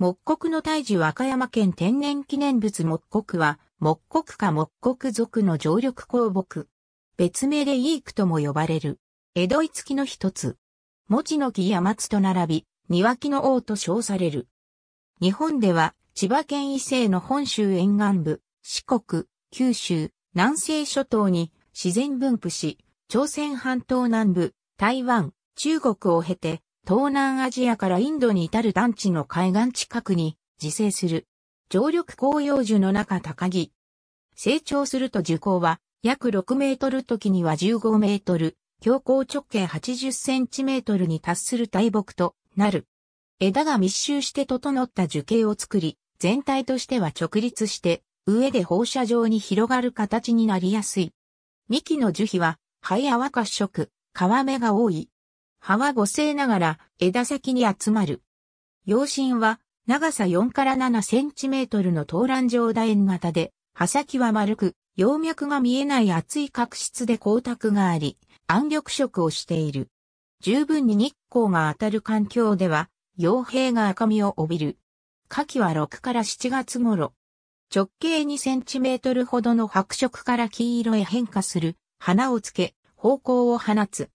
木国の大樹和歌山県天然記念物木国は、木国か木国族の常緑鉱木。別名でイークとも呼ばれる。江戸付きの一つ。持ちの木や松と並び、庭木の王と称される。日本では、千葉県伊勢の本州沿岸部、四国、九州、南西諸島に自然分布し、朝鮮半島南部、台湾、中国を経て、東南アジアからインドに至る団地の海岸近くに自生する。常緑広葉樹の中高木。成長すると樹高は約6メートル時には15メートル、標高直径80センチメートルに達する大木となる。枝が密集して整った樹形を作り、全体としては直立して、上で放射状に広がる形になりやすい。幹の樹皮は、灰や赤色、皮目が多い。葉は五星ながら枝先に集まる。葉身は長さ4から7センチメートルの東乱状楕円型で、葉先は丸く、葉脈が見えない厚い角質で光沢があり、暗緑色をしている。十分に日光が当たる環境では、傭兵が赤みを帯びる。夏季は6から7月頃。直径2センチメートルほどの白色から黄色へ変化する、花をつけ、方向を放つ。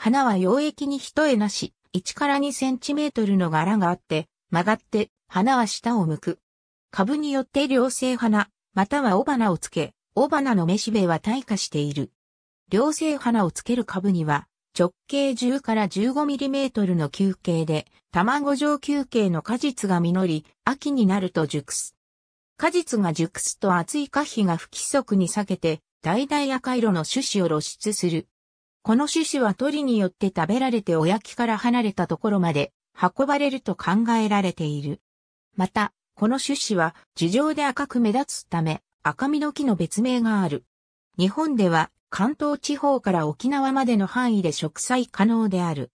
花は溶液に一重なし、1から2センチメートルの柄があって、曲がって、花は下を向く。株によって両性花、または尾花をつけ、尾花のめしべは退化している。両性花をつける株には、直径10から15ミリメートルの球形で、卵状球形の果実が実り、秋になると熟す。果実が熟すと厚い花皮が不規則に裂けて、橙赤色の種子を露出する。この種子は鳥によって食べられて親木から離れたところまで運ばれると考えられている。また、この種子は樹上で赤く目立つため赤身の木の別名がある。日本では関東地方から沖縄までの範囲で植栽可能である。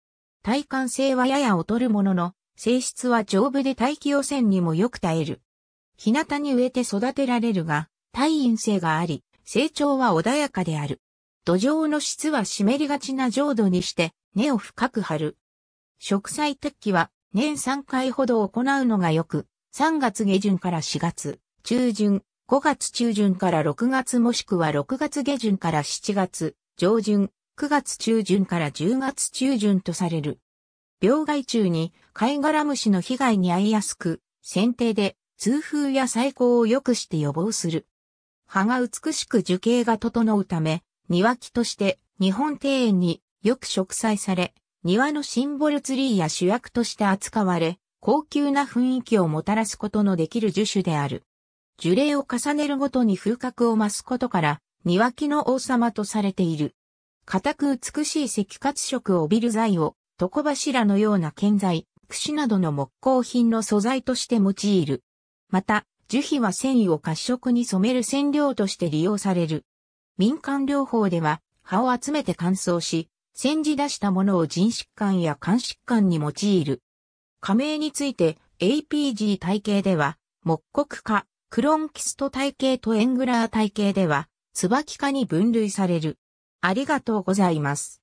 耐寒性はやや劣るものの、性質は丈夫で大気汚染にもよく耐える。日向に植えて育てられるが、耐陰性があり、成長は穏やかである。土壌の質は湿りがちな浄土にして、根を深く張る。植栽撤去は年3回ほど行うのがよく、3月下旬から4月中旬、5月中旬から6月もしくは6月下旬から7月上旬、9月中旬から10月中旬とされる。病害虫に貝殻虫の被害に遭いやすく、剪定で痛風や再興を良くして予防する。葉が美しく樹形が整うため、庭木として日本庭園によく植栽され、庭のシンボルツリーや主役として扱われ、高級な雰囲気をもたらすことのできる樹種である。樹齢を重ねるごとに風格を増すことから、庭木の王様とされている。固く美しい石活色を帯びる材を、床柱のような建材、櫛などの木工品の素材として用いる。また、樹皮は繊維を褐色に染める染料として利用される。民間療法では、葉を集めて乾燥し、煎じ出したものを腎疾患や肝疾患に用いる。加盟について APG 体系では、木国化、クロンキスト体系とエングラー体系では、椿化に分類される。ありがとうございます。